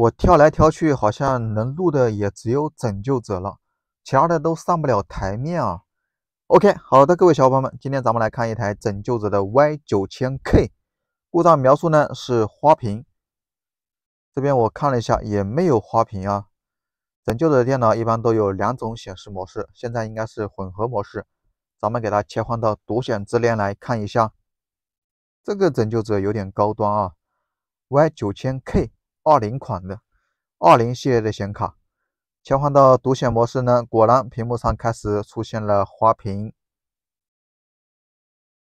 我挑来挑去，好像能录的也只有拯救者了，其他的都上不了台面啊。OK，好的，各位小伙伴们，今天咱们来看一台拯救者的 Y9000K，故障描述呢是花屏，这边我看了一下也没有花屏啊。拯救者电脑一般都有两种显示模式，现在应该是混合模式，咱们给它切换到独显直连来看一下。这个拯救者有点高端啊，Y9000K。二零款的二零系列的显卡，切换到独显模式呢，果然屏幕上开始出现了花屏，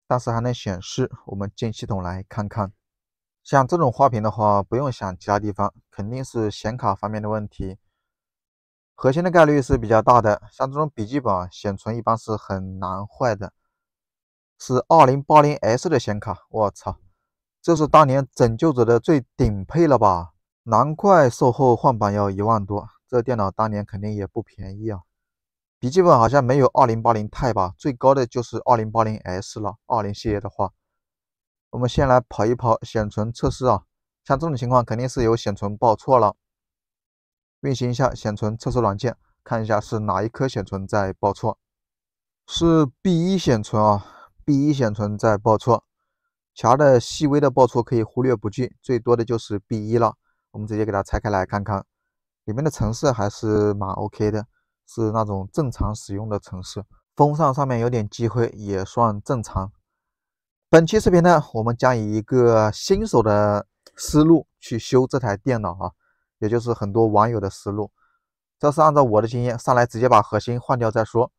但是还能显示。我们进系统来看看，像这种花屏的话，不用想其他地方，肯定是显卡方面的问题，核心的概率是比较大的。像这种笔记本显存一般是很难坏的，是二零八零 S 的显卡，我操，这是当年拯救者的最顶配了吧？难怪售后换板要一万多，这电脑当年肯定也不便宜啊。笔记本好像没有二零八零钛吧，最高的就是二零八零 S 了。二零系列的话，我们先来跑一跑显存测试啊。像这种情况，肯定是有显存报错了。运行一下显存测试软件，看一下是哪一颗显存在报错。是 B 一显存啊，B 一显存在报错。其他的细微的报错可以忽略不计，最多的就是 B 一了。我们直接给它拆开来看看，里面的成色还是蛮 OK 的，是那种正常使用的城市。风扇上面有点积灰也算正常。本期视频呢，我们将以一个新手的思路去修这台电脑啊，也就是很多网友的思路。这是按照我的经验，上来直接把核心换掉再说。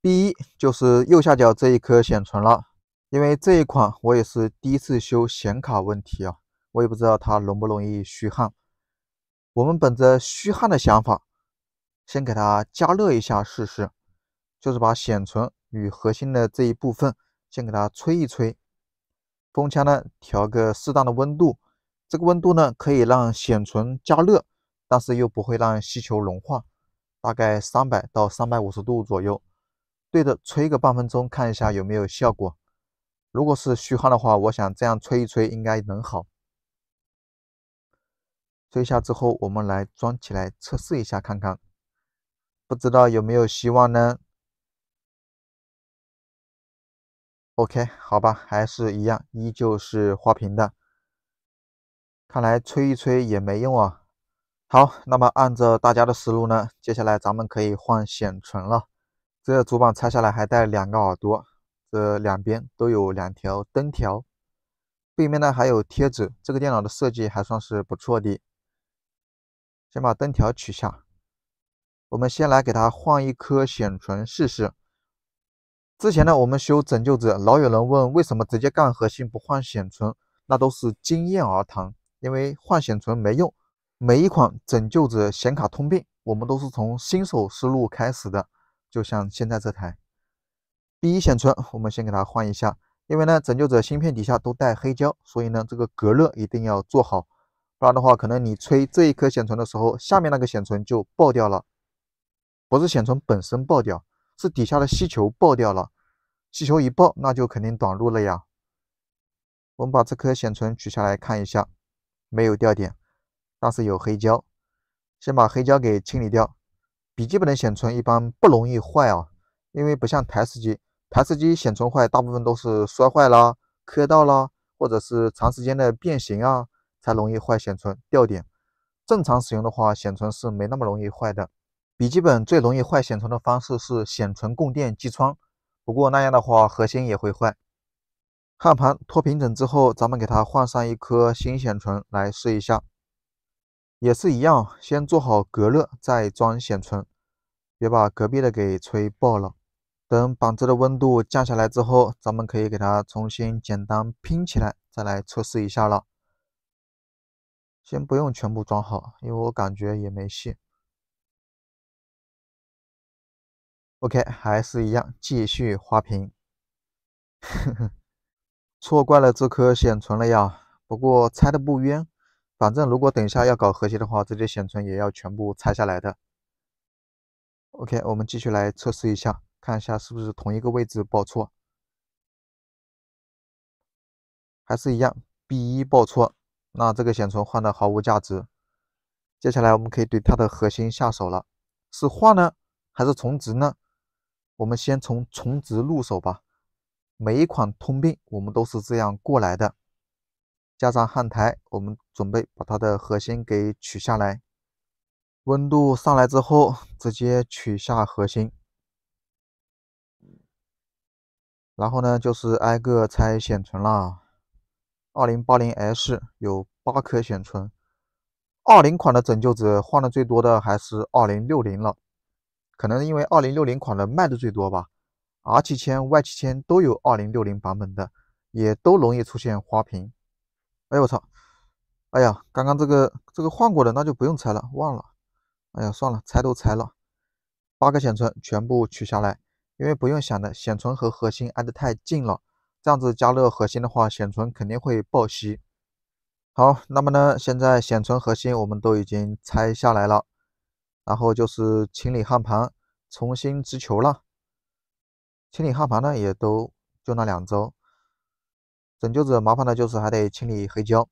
第一就是右下角这一颗显存了，因为这一款我也是第一次修显卡问题啊，我也不知道它容不容易虚焊。我们本着虚焊的想法，先给它加热一下试试，就是把显存与核心的这一部分先给它吹一吹，风枪呢调个适当的温度，这个温度呢可以让显存加热，但是又不会让锡球融化，大概三百到三百五十度左右，对着吹个半分钟，看一下有没有效果。如果是虚焊的话，我想这样吹一吹应该能好。吹一下之后，我们来装起来测试一下看看，不知道有没有希望呢？OK，好吧，还是一样，依旧是花屏的，看来吹一吹也没用啊。好，那么按照大家的思路呢，接下来咱们可以换显存了。这主板拆下来还带两个耳朵，这两边都有两条灯条，背面呢还有贴纸，这个电脑的设计还算是不错的。先把灯条取下，我们先来给它换一颗显存试试。之前呢，我们修拯救者，老有人问为什么直接干核心不换显存，那都是经验而谈，因为换显存没用。每一款拯救者显卡通病，我们都是从新手思路开始的，就像现在这台 B1 显存，我们先给它换一下，因为呢，拯救者芯片底下都带黑胶，所以呢，这个隔热一定要做好。不然的话，可能你吹这一颗显存的时候，下面那个显存就爆掉了，不是显存本身爆掉，是底下的吸球爆掉了。吸球一爆，那就肯定短路了呀。我们把这颗显存取下来看一下，没有掉点，但是有黑胶，先把黑胶给清理掉。笔记本的显存一般不容易坏啊，因为不像台式机，台式机显存坏大部分都是摔坏啦、磕到啦，或者是长时间的变形啊。才容易坏显存掉点，正常使用的话显存是没那么容易坏的。笔记本最容易坏显存的方式是显存供电击穿，不过那样的话核心也会坏。焊盘脱平整之后，咱们给它换上一颗新显存来试一下，也是一样，先做好隔热再装显存，别把隔壁的给吹爆了。等板子的温度降下来之后，咱们可以给它重新简单拼起来，再来测试一下了。先不用全部装好，因为我感觉也没戏。OK，还是一样，继续花屏。错怪了这颗显存了呀！不过拆的不冤，反正如果等一下要搞和谐的话，这些显存也要全部拆下来的。OK，我们继续来测试一下，看一下是不是同一个位置报错，还是一样 B 一报错。那这个显存换的毫无价值。接下来我们可以对它的核心下手了，是换呢，还是重植呢？我们先从重植入手吧。每一款通病我们都是这样过来的。加上焊台，我们准备把它的核心给取下来。温度上来之后，直接取下核心。然后呢，就是挨个拆显存了。二零八零 S 有八颗显存，二零款的拯救者换的最多的还是二零六零了，可能是因为二零六零款的卖的最多吧。R 七千、Y 七千都有二零六零版本的，也都容易出现花屏。哎我操！哎呀，刚刚这个这个换过的那就不用拆了，忘了。哎呀算了，拆都拆了，八个显存全部取下来，因为不用想的，显存和核心挨得太近了。这样子加热核心的话，显存肯定会爆吸。好，那么呢，现在显存核心我们都已经拆下来了，然后就是清理焊盘、重新植球了。清理焊盘呢，也都就那两周。拯救者麻烦的就是还得清理黑胶，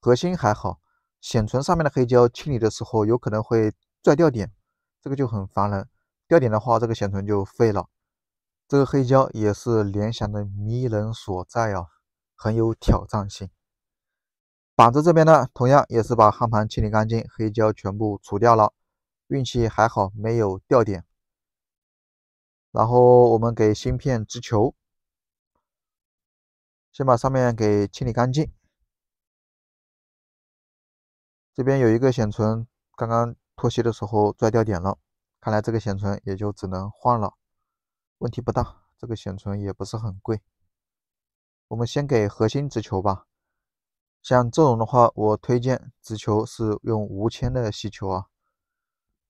核心还好，显存上面的黑胶清理的时候有可能会拽掉点，这个就很烦人。掉点的话，这个显存就废了。这个黑胶也是联想的迷人所在啊，很有挑战性。板子这边呢，同样也是把焊盘清理干净，黑胶全部除掉了。运气还好，没有掉点。然后我们给芯片植球，先把上面给清理干净。这边有一个显存，刚刚脱锡的时候拽掉点了，看来这个显存也就只能换了。问题不大，这个显存也不是很贵。我们先给核心直球吧。像这种的话，我推荐直球是用无铅的吸球啊。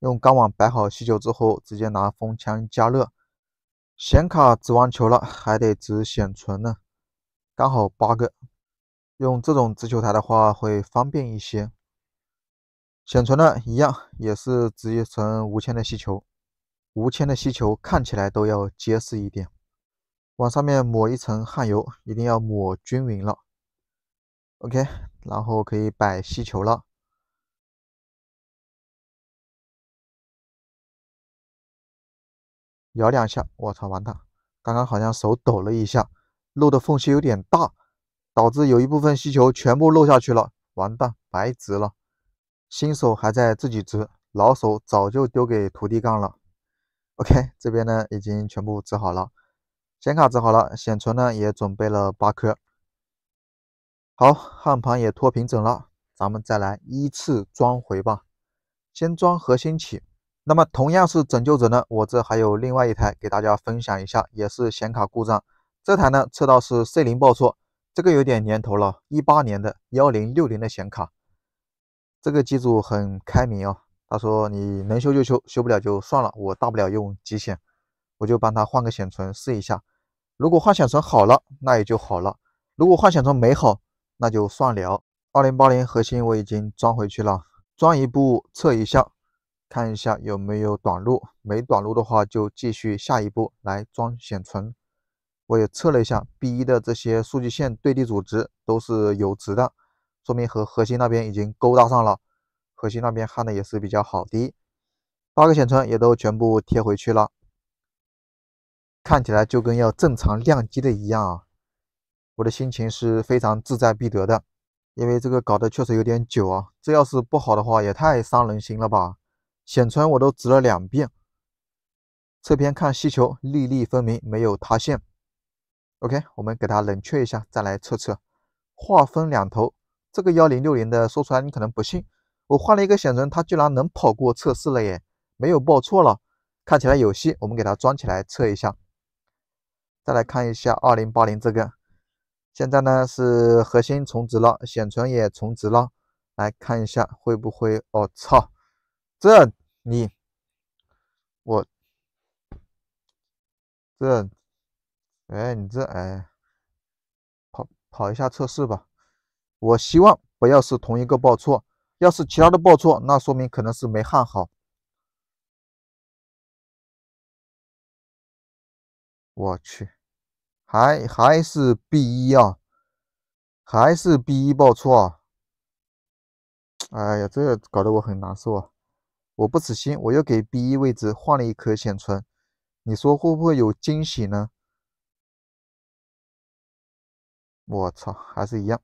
用钢网摆好吸球之后，直接拿风枪加热。显卡直完球了，还得直显存呢，刚好八个。用这种直球台的话会方便一些。显存呢，一样也是直接成无铅的吸球。无铅的吸球看起来都要结实一点，往上面抹一层焊油，一定要抹均匀了。OK，然后可以摆吸球了。摇两下，我操，完蛋！刚刚好像手抖了一下，漏的缝隙有点大，导致有一部分吸球全部漏下去了。完蛋，白值了。新手还在自己值，老手早就丢给徒弟干了。OK，这边呢已经全部植好了，显卡植好了，显存呢也准备了八颗，好，焊盘也脱平整了，咱们再来依次装回吧，先装核心起。那么同样是拯救者呢，我这还有另外一台给大家分享一下，也是显卡故障，这台呢测到是 C 零报错，这个有点年头了，一八年的幺零六零的显卡，这个机组很开明哦。他说：“你能修就修，修不了就算了。我大不了用机显，我就帮他换个显存试一下。如果换显存好了，那也就好了；如果换显存没好，那就算了。二零八零核心我已经装回去了，装一步测一下，看一下有没有短路。没短路的话，就继续下一步来装显存。我也测了一下 B 一的这些数据线对地阻值都是有值的，说明和核心那边已经勾搭上了。”可惜那边焊的也是比较好的，八个显存也都全部贴回去了，看起来就跟要正常亮机的一样啊！我的心情是非常志在必得的，因为这个搞得确实有点久啊，这要是不好的话也太伤人心了吧！显存我都植了两遍，侧边看细球，粒粒分明，没有塌陷。OK，我们给它冷却一下，再来测测。话分两头，这个幺零六零的说出来你可能不信。我换了一个显存，它居然能跑过测试了耶！没有报错了，看起来有戏。我们给它装起来测一下。再来看一下二零八零这个，现在呢是核心重置了，显存也重置了。来看一下会不会……我操！这你我这……哎，你这哎，跑跑一下测试吧。我希望不要是同一个报错。要是其他的报错，那说明可能是没焊好。我去，还还是 B 一啊，还是 B 一报错啊！哎呀，这个搞得我很难受啊！我不死心，我又给 B 一位置换了一颗显存，你说会不会有惊喜呢？我操，还是一样。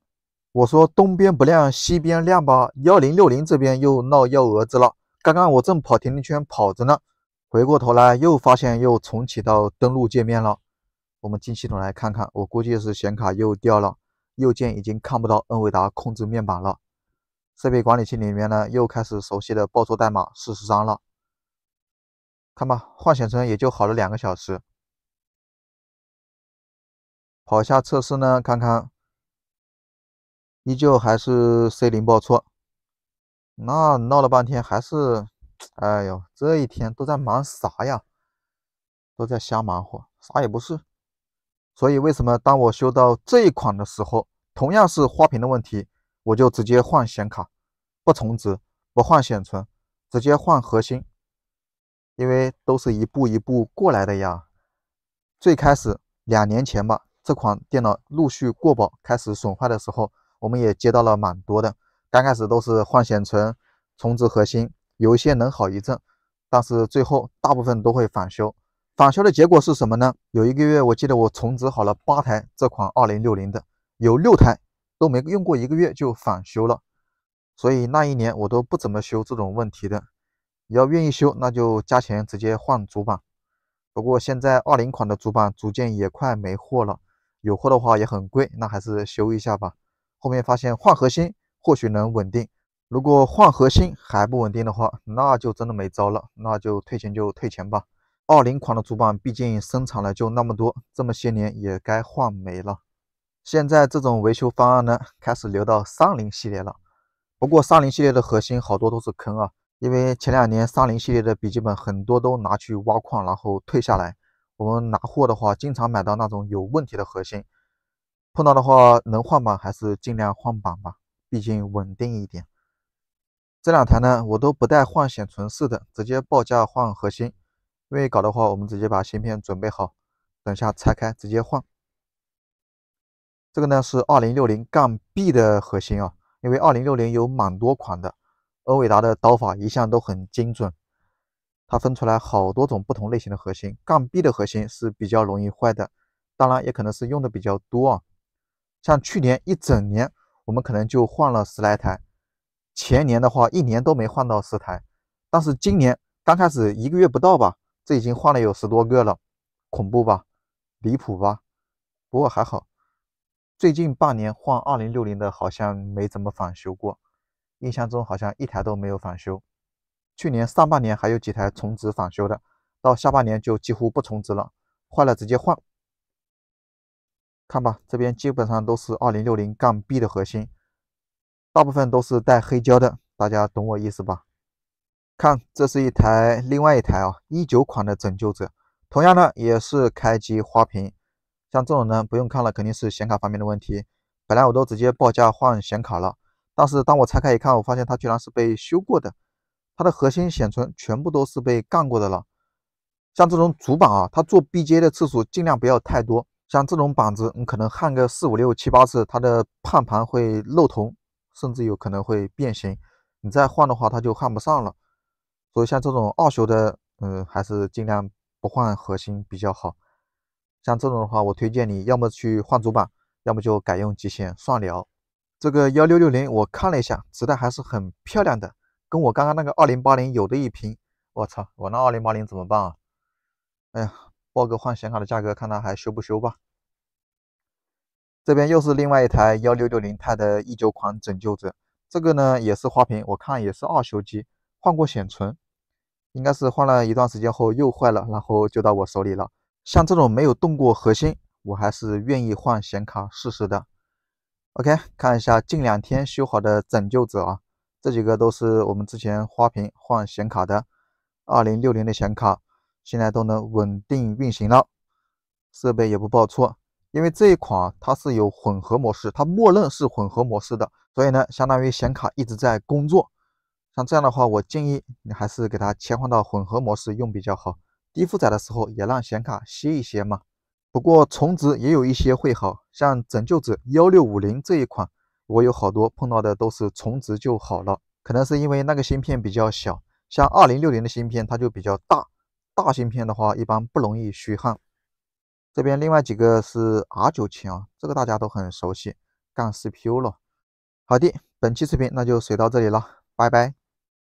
我说东边不亮西边亮吧，幺零六零这边又闹幺蛾子了。刚刚我正跑甜甜圈跑着呢，回过头来又发现又重启到登录界面了。我们进系统来看看，我估计是显卡又掉了，右键已经看不到恩伟达控制面板了。设备管理器里面呢又开始熟悉的报错代码四十三了。看吧，换显存也就好了两个小时。跑下测试呢，看看。依旧还是 C 零报错，那闹了半天还是，哎呦，这一天都在忙啥呀？都在瞎忙活，啥也不是。所以为什么当我修到这一款的时候，同样是花屏的问题，我就直接换显卡，不重置，不换显存，直接换核心，因为都是一步一步过来的呀。最开始两年前吧，这款电脑陆续过保开始损坏的时候。我们也接到了蛮多的，刚开始都是换显存、重置核心，有一些能好一阵，但是最后大部分都会返修。返修的结果是什么呢？有一个月，我记得我重置好了八台这款二零六零的，有六台都没用过一个月就返修了。所以那一年我都不怎么修这种问题的。你要愿意修，那就加钱直接换主板。不过现在二零款的主板组件也快没货了，有货的话也很贵，那还是修一下吧。后面发现换核心或许能稳定，如果换核心还不稳定的话，那就真的没招了，那就退钱就退钱吧。二零款的主板毕竟生产了就那么多，这么些年也该换没了。现在这种维修方案呢，开始流到三零系列了，不过三零系列的核心好多都是坑啊，因为前两年三零系列的笔记本很多都拿去挖矿，然后退下来，我们拿货的话，经常买到那种有问题的核心。碰到的话能换板还是尽量换板吧，毕竟稳定一点。这两台呢，我都不带换显存式的，直接报价换核心。因为搞的话，我们直接把芯片准备好，等下拆开直接换。这个呢是二零六零杠 B 的核心啊，因为二零六零有蛮多款的。欧伟达的刀法一向都很精准，它分出来好多种不同类型的核心。杠 B 的核心是比较容易坏的，当然也可能是用的比较多啊。像去年一整年，我们可能就换了十来台；前年的话，一年都没换到十台；但是今年刚开始一个月不到吧，这已经换了有十多个了，恐怖吧？离谱吧？不过还好，最近半年换二零六零的，好像没怎么返修过，印象中好像一台都没有返修。去年上半年还有几台重置返修的，到下半年就几乎不重置了，坏了直接换。看吧，这边基本上都是二零六零杠 B 的核心，大部分都是带黑胶的，大家懂我意思吧？看，这是一台另外一台啊，一九款的拯救者，同样呢也是开机花屏，像这种呢不用看了，肯定是显卡方面的问题。本来我都直接报价换显卡了，但是当我拆开一看，我发现它居然是被修过的，它的核心显存全部都是被干过的了。像这种主板啊，它做 BJ 的次数尽量不要太多。像这种板子，你可能焊个四五六七八次，它的焊盘会漏铜，甚至有可能会变形。你再换的话，它就焊不上了。所以像这种二修的，嗯，还是尽量不换核心比较好。像这种的话，我推荐你要么去换主板，要么就改用极限双辽。这个幺六六零我看了一下，磁带还是很漂亮的，跟我刚刚那个二零八零有的一拼。我操，我那二零八零怎么办啊？哎呀！报个换显卡的价格，看他还修不修吧。这边又是另外一台幺六六零钛的一九款拯救者，这个呢也是花屏，我看也是二修机，换过显存，应该是换了一段时间后又坏了，然后就到我手里了。像这种没有动过核心，我还是愿意换显卡试试的。OK，看一下近两天修好的拯救者啊，这几个都是我们之前花屏换显卡的二零六零的显卡。现在都能稳定运行了，设备也不报错。因为这一款啊，它是有混合模式，它默认是混合模式的，所以呢，相当于显卡一直在工作。像这样的话，我建议你还是给它切换到混合模式用比较好。低负载的时候也让显卡歇一歇嘛。不过重置也有一些会好，像拯救者幺六五零这一款，我有好多碰到的都是重置就好了。可能是因为那个芯片比较小，像二零六零的芯片它就比较大。大芯片的话，一般不容易虚焊。这边另外几个是 R 九千啊，这个大家都很熟悉，干 CPU 了。好的，本期视频那就水到这里了，拜拜。